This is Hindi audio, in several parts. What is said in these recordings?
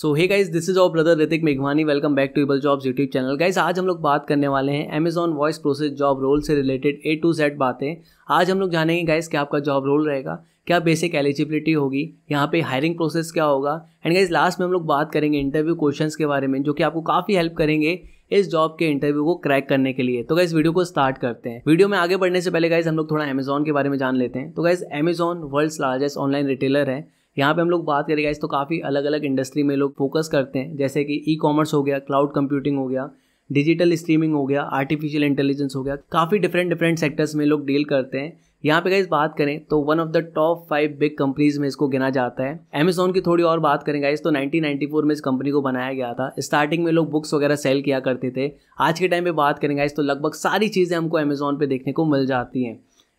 so hey guys this is our brother Hrithik मेघवानी वेलकम बैक टू इबल जॉब्स यूट्यूब चैनल गाइज आज हम लोग बात करने वाले हैं Amazon voice process job role से रिलेटेड ए टू जेड बातें आज हम लोग जानेंगे गाइज क्या आपका जॉब रोल रहेगा क्या बेसिक एलिजिबिलिटी होगी यहाँ पे हायरिंग प्रोसेस क्या होगा एंड गाइज लास्ट में हम लोग बात करेंगे इंटरव्यू क्वेश्चंस के बारे में जो कि आपको काफ़ी हेल्प करेंगे इस जॉब के इंटरव्यू को क्रैक करने के लिए तो गाइज वीडियो को स्टार्ट करते हैं वीडियो में आगे बढ़ने से पहले गाइज हम लोग थोड़ा अमेजॉन के बारे में जान लेते हैं तो guys Amazon world's largest online retailer है यहाँ पे हम लोग बात करेंगे इस तो काफ़ी अलग अलग इंडस्ट्री में लोग फोकस करते हैं जैसे कि ई कॉमर्स हो गया क्लाउड कंप्यूटिंग हो गया डिजिटल स्ट्रीमिंग हो गया आर्टिफिशियल इंटेलिजेंस हो गया काफ़ी डिफरेंट डिफरेंट सेक्टर्स में लोग डील करते हैं यहाँ पे गाइज बात करें तो one of the top five big companies में इसको गिना जाता है अमेजोन की थोड़ी और बात करें गाइज तो 1994 में इस कंपनी को बनाया गया था स्टार्टिंग में लोग बुक्स वगैरह सेल किया करते थे आज के टाइम पे बात करें गाइज तो लगभग सारी चीज़ें हमको अमेजोन पे देखने को मिल जाती हैं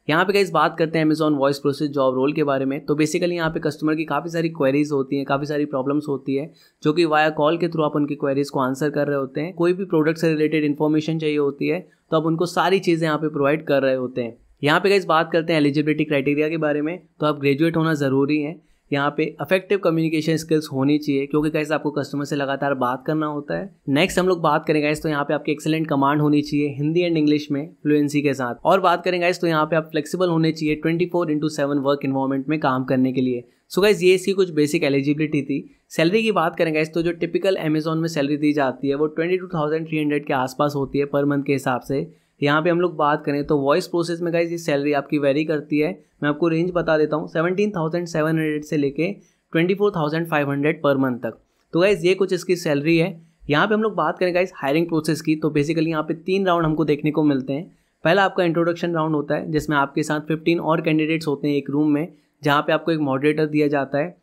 यहाँ पे गाइज बात करते हैं Amazon voice process job role के बारे में तो बेसिकली यहाँ पे कस्टमर की काफ़ी सारी क्वेरीज होती हैं काफ़ी सारी प्रॉब्लम्स होती है जो कि वाया कॉल के थ्रू आप उनकी क्वेरीज को आंसर कर रहे होते हैं कोई भी प्रोडक्ट से रिलेटेड इन्फॉर्मेशन चाहिए होती है तो आप उनको सारी चीज़ें यहाँ पे प्रोवाइड कर रहे होते हैं यहाँ पे गाइज बात करते हैं एलिजिबिलिटी क्राइटेरिया के बारे में तो आप ग्रेजुएट होना ज़रूरी है यहाँ पे अफेक्टिव कम्युनिकेशन स्किल्स होनी चाहिए क्योंकि कैसे आपको कस्टमर से लगातार बात करना होता है नेक्स्ट हम लोग बात करें गाइस तो यहाँ पे आपकी एक्सेलेंट कमांड होनी चाहिए हिंदी एंड इंग्लिश में फ्लुएंसी के साथ और बात करें गाइस तो यहाँ पे आप फ्लेक्सिबल होने चाहिए twenty four into seven work environment में काम करने के लिए सो so गाइज ये इसकी कुछ बेसिक एलिजिबिलिटी थी सैलरी की बात करें गाइज तो जो टिपिकल अमेजोन में सैलरी दी जाती है वो twenty two thousand three hundred के आसपास होती है पर मंथ के हिसाब से यहाँ पे हम लोग बात करें तो वॉइस प्रोसेस में गाइज ये सैलरी आपकी वेरी करती है मैं आपको रेंज बता देता हूँ सेवनटीन थाउजेंड सेवन हंड्रेड से लेके twenty four thousand five hundred per month तक तो गाइज़ ये कुछ इसकी सैलरी है यहाँ पे हम लोग बात करें गाइज हायरिंग प्रोसेस की तो बेसिकली यहाँ पे तीन राउंड हमको देखने को मिलते हैं पहला आपका इंट्रोडक्शन राउंड होता है जिसमें आपके साथ फिफ्टीन और कैंडिडेट्स होते हैं एक रूम में जहाँ पे आपको एक मॉडरेटर दिया जाता है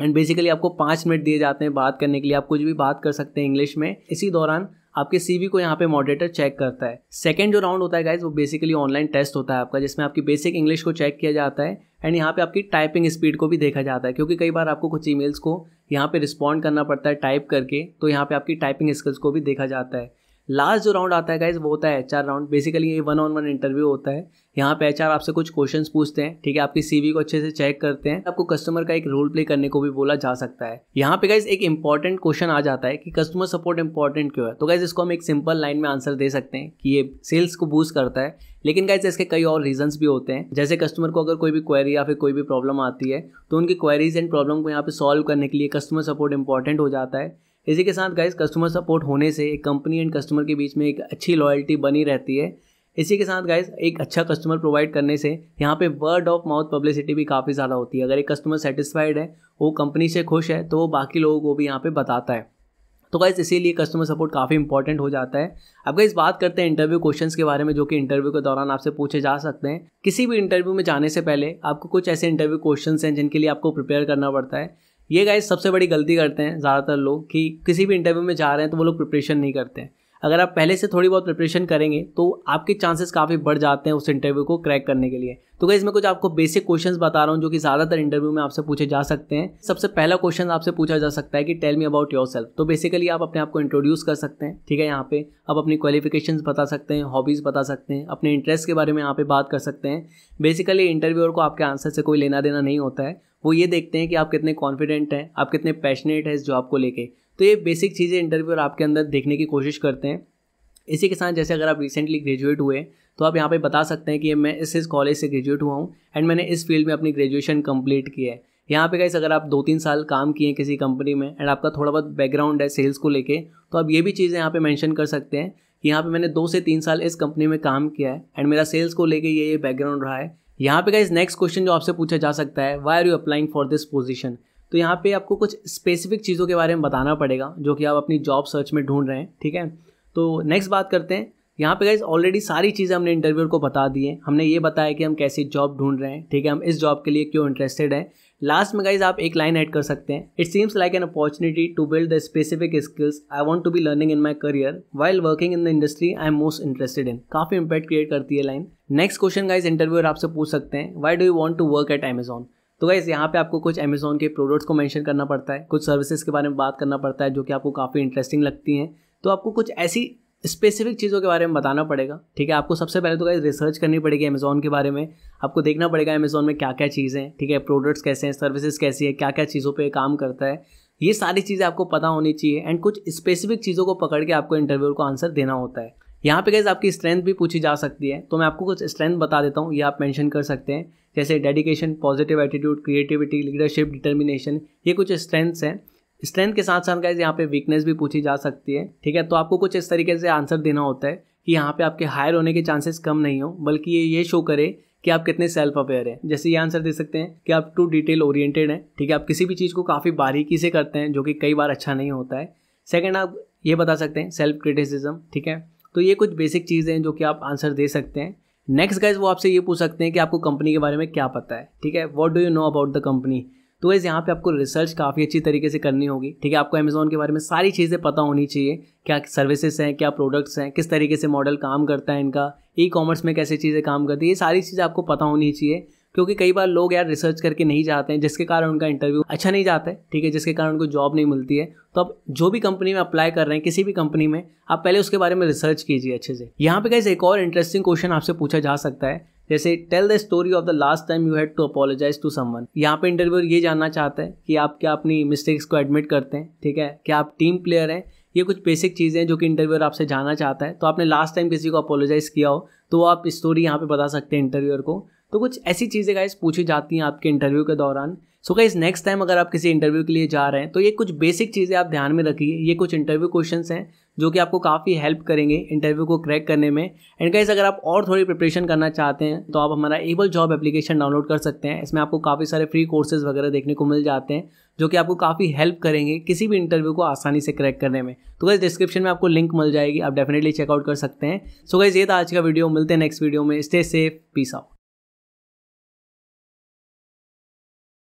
एंड बेसिकली आपको पाँच मिनट दिए जाते हैं बात करने के लिए आप कुछ भी बात कर सकते हैं इंग्लिश में इसी दौरान आपके सीवी को यहाँ पे मॉडरेटर चेक करता है सेकेंड जो राउंड होता है गाइज वो बेसिकली ऑनलाइन टेस्ट होता है आपका जिसमें आपकी बेसिक इंग्लिश को चेक किया जाता है एंड यहाँ पे आपकी टाइपिंग स्पीड को भी देखा जाता है क्योंकि कई बार आपको कुछ ईमेल्स को यहाँ पे रिस्पॉन्ड करना पड़ता है टाइप करके तो यहाँ पे आपकी टाइपिंग स्किल्स को भी देखा जाता है लास्ट जो राउंड आता है गाइज वो होता है एच राउंड बेसिकली ये वन ऑन वन इंटरव्यू होता है यहाँ पे एच आपसे कुछ क्वेश्चन पूछते हैं ठीक है आपकी सीवी को अच्छे से चेक करते हैं आपको कस्टमर का एक रोल प्ले करने को भी बोला जा सकता है यहाँ पे गाइज एक इंपॉर्टेंट क्वेश्चन आ जाता है कि कस्टमर सपोर्ट इंपॉर्टेंट क्यों है तो गाइज इसको हम एक सिंपल लाइन में आंसर दे सकते हैं कि ये सेल्स को बूस्ट करता है लेकिन गाइज इसके कई और रीजंस भी होते हैं जैसे कस्टमर को अगर कोई भी क्वेरी या फिर कोई भी प्रॉब्लम आती है तो उनकी क्वेरीज एंड प्रॉब्लम को यहाँ पे सॉल्व करने के लिए कस्टमर सपोर्ट इंपॉर्टेंट हो जाता है इसी के साथ गाइज कस्टमर सपोर्ट होने से एक कंपनी एंड कस्टमर के बीच में एक अच्छी लॉयल्टी बनी रहती है इसी के साथ गाइज एक अच्छा कस्टमर प्रोवाइड करने से यहाँ पे वर्ड ऑफ माउथ पब्लिसिटी भी काफ़ी ज़्यादा होती है अगर एक कस्टमर सेटिस्फाइड है वो कंपनी से खुश है तो वो बाकी लोगों को भी यहाँ पे बताता है तो गाइज़ इसीलिए कस्टमर सपोर्ट काफ़ी इंपॉर्टेंट हो जाता है अब गाइज़ बात करते हैं इंटरव्यू क्वेश्चन के बारे में जो कि इंटरव्यू के दौरान आपसे पूछे जा सकते हैं किसी भी इंटरव्यू में जाने से पहले आपको कुछ ऐसे इंटरव्यू क्वेश्चन हैं जिनके लिए आपको प्रिपेयर करना पड़ता है ये गाइज सबसे बड़ी गलती करते हैं ज़्यादातर लोग कि किसी भी इंटरव्यू में जा रहे हैं तो वो लोग प्रिपरेशन नहीं करते हैं अगर आप पहले से थोड़ी बहुत प्रिपरेशन करेंगे तो आपके चांसेस काफ़ी बढ़ जाते हैं उस इंटरव्यू को क्रैक करने के लिए तो गाइज मैं कुछ आपको बेसिक क्वेश्चंस बता रहा हूँ जो कि ज़्यादातर इंटरव्यू में आपसे पूछे जा सकते हैं सबसे पहला क्वेश्चन आपसे पूछा जा सकता है कि tell me about yourself तो बेसिकली आप अपने आप को इंट्रोड्यूस कर सकते हैं ठीक है यहाँ पे आप अपनी क्वालिफिकेशन बता सकते हैं हॉबीज़ बता सकते हैं अपने इंटरेस्ट के बारे में यहाँ पे बात कर सकते हैं बेसिकली इंटरव्यूअर को आपके आंसर से कोई लेना देना नहीं होता है वो ये देखते हैं कि आप कितने कॉन्फिडेंट हैं आप कितने पैशनेट हैं इस जॉब को लेके तो ये बेसिक चीज़ें इंटरव्यूर आपके अंदर देखने की कोशिश करते हैं इसी के साथ जैसे अगर आप रिसेंटली ग्रेजुएट हुए तो आप यहाँ पे बता सकते हैं कि मैं इस इस कॉलेज से ग्रेजुएट हुआ हूँ एंड मैंने इस फील्ड में अपनी ग्रेजुएशन कंप्लीट की है यहाँ पे गाइस अगर आप दो तीन साल काम किए हैं किसी कंपनी में एंड आपका थोड़ा बहुत बैकग्राउंड है सेल्स को लेके तो आप ये भी चीज़ें यहाँ पे मेंशन कर सकते हैं कि यहाँ पे मैंने दो से तीन साल इस कंपनी में काम किया है एंड मेरा सेल्स को लेके ये ये बैकग्राउंड रहा है यहाँ पे गाइज नेक्स्ट क्वेश्चन जो आपसे पूछा जा सकता है why are you applying for this position तो यहाँ पे आपको कुछ स्पेसिफिक चीज़ों के बारे में बताना पड़ेगा जो कि आप अपनी जॉब सर्च में ढूंढ रहे हैं ठीक है तो नेक्स्ट बात करते हैं यहाँ पे गाइज ऑलरेडी सारी चीज़ें हमने इंटरव्यूर को बता दी हैं हमने ये बताया कि हम कैसी जॉब ढूंढ रहे हैं ठीक है हम इस जॉब के लिए क्यों इंटरेस्टेड हैं लास्ट में गाइज आप एक लाइन ऐड कर सकते हैं it seems like an opportunity to build the specific skills I want to be learning in my career while working in the industry I am most interested in काफी इंपैक्ट क्रिएट करती है line next question guys interviewer आपसे पूछ सकते हैं why do you want to work at Amazon तो गाइज़ यहाँ पे आपको कुछ अमेजोन के प्रोडक्ट्स को मैंशन करना पड़ता है कुछ सर्विसेज के बारे में बात करना पड़ता है जो कि आपको काफ़ी इंटरेस्टिंग लगती हैं तो आपको कुछ ऐसी स्पेसिफिक चीज़ों के बारे में बताना पड़ेगा ठीक है आपको सबसे पहले तो गाइज रिसर्च करनी पड़ेगी अमेज़ॉन के बारे में आपको देखना पड़ेगा अमेज़ॉन में क्या क्या चीज़ें हैं ठीक है प्रोडक्ट्स कैसे हैं सर्विसेज कैसी है क्या क्या चीज़ों पर काम करता है ये सारी चीज़ें आपको पता होनी चाहिए एंड कुछ स्पेसिफिक चीज़ों को पकड़ के आपको इंटरव्यू को आंसर देना होता है यहाँ पे गैस आपकी स्ट्रेंथ भी पूछी जा सकती है तो मैं आपको कुछ स्ट्रेंथ बता देता हूँ ये आप मेंशन कर सकते हैं जैसे dedication positive attitude creativity leadership determination ये कुछ स्ट्रेंथ्स हैं स्ट्रेंथ के साथ साथ गाइज यहाँ पे वीकनेस भी पूछी जा सकती है ठीक है तो आपको कुछ इस तरीके से आंसर देना होता है कि यहाँ पे आपके हायर होने के चांसेस कम नहीं हो बल्कि ये ये शो करे कि आप कितने सेल्फ अवेयर हैं जैसे ये आंसर दे सकते हैं कि आप टू डिटेल ओरिएंटेड हैं ठीक है आप किसी भी चीज़ को काफ़ी बारीकी से करते हैं जो कि कई बार अच्छा नहीं होता है सेकेंड आप ये बता सकते हैं सेल्फ क्रिटिसिज्म ठीक है तो ये कुछ बेसिक चीज़ें हैं जो कि आप आंसर दे सकते हैं नेक्स्ट गाइज वो आपसे ये पूछ सकते हैं कि आपको कंपनी के बारे में क्या पता है ठीक है what do you know about the company तो वैसे यहाँ पे आपको रिसर्च काफ़ी अच्छी तरीके से करनी होगी ठीक है आपको अमेजोन के बारे में सारी चीज़ें पता होनी चाहिए क्या सर्विसेज हैं क्या प्रोडक्ट्स हैं किस तरीके से मॉडल काम करता है इनका ई कॉमर्स में कैसे चीज़ें काम करती है ये सारी चीज़ें आपको पता होनी चाहिए क्योंकि कई बार लोग यार रिसर्च करके नहीं जाते हैं जिसके कारण उनका इंटरव्यू अच्छा नहीं जाता है ठीक है जिसके कारण उनको जॉब नहीं मिलती है तो आप जो भी कंपनी में अप्लाई कर रहे हैं किसी भी कंपनी में आप पहले उसके बारे में रिसर्च कीजिए अच्छे से यहाँ पे कैसे एक और इंटरेस्टिंग क्वेश्चन आपसे पूछा जा सकता है जैसे tell the story of the last time you had to apologise to someone यहाँ पे इंटरव्यूर ये जानना चाहता है कि आप क्या अपनी मिस्टेक्स को एडमिट करते हैं ठीक है क्या आप टीम प्लेयर हैं ये कुछ बेसिक चीज़ें हैं जो कि इंटरव्यूअर आपसे जानना चाहता है तो आपने लास्ट टाइम किसी को अपोलोजाइज़ किया हो तो आप स्टोरी यहाँ पे बता सकते हैं इंटरव्यूअर को तो कुछ ऐसी चीज़ें गाइस पूछी जाती हैं आपके इंटरव्यू के दौरान सो गाइज नेक्स्ट टाइम अगर आप किसी इंटरव्यू के लिए जा रहे हैं तो ये कुछ बेसिक चीज़ें आप ध्यान में रखिए ये कुछ इंटरव्यू क्वेश्चन हैं जो कि आपको काफ़ी हेल्प करेंगे इंटरव्यू को क्रैक करने में एंड गाइज अगर आप और थोड़ी प्रिपरेशन करना चाहते हैं तो आप हमारा एबल जॉब एप्लीकेशन डाउनलोड कर सकते हैं इसमें आपको काफ़ी सारे फ्री कोर्सेज वगैरह देखने को मिल जाते हैं जो कि आपको काफ़ी हेल्प करेंगे किसी भी इंटरव्यू को आसानी से क्रैक करने में तो गाइज डिस्क्रिप्शन में आपको लिंक मिल जाएगी आप डेफिनेटली चेकआउट कर सकते हैं सो गाइज ये था आज का वीडियो मिलते हैं नेक्स्ट वीडियो में स्टे सेफ पीस आउट